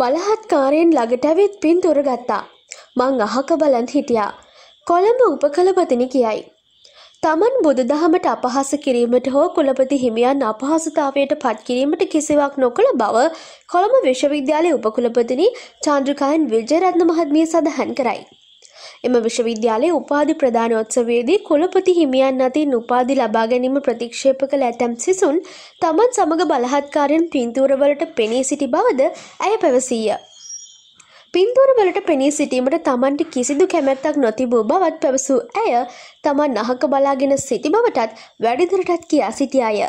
බලහත්කාරයෙන් ළඟට ඇවිත් පින් දුරගත්තා. මං අහක බලන් හිටියා. කොළඹ උපකලපතිනි කියයි. තමන් බුදුදහමට අපහාස කිරීමට හෝ කුලපති හිමියන් අපහසුතාවයට පත් කිරීමට කිසිවක් නොකළ බව කොළඹ විශ්වවිද්‍යාලයේ උපකුලපතිනි චාන්ද්‍රිකායන් විජයරත්න මහත්මිය සඳහන් කරයි. එම විශ්වවිද්‍යාලයේ උපාධි ප්‍රධානෝත්සවයේදී කුලපති හිමියන් අතින් උපාධි ලබා ගැනීම ප්‍රතික්ෂේප කළ ඇතැම් සිසුන් තමන් සමග බලහත්කාරයෙන් පින්තූරවලට පෙනී සිටි බවද ඇය පැවසීය. පින්තූරවලට පෙනී සිටීමට තමන්ට කිසිදු කැමැත්තක් නොතිබූ බවත් පැවසූ ඇය තමන් අහක බලාගෙන සිටි බවටත් වැඩිදුරටත් කියා සිටියාය.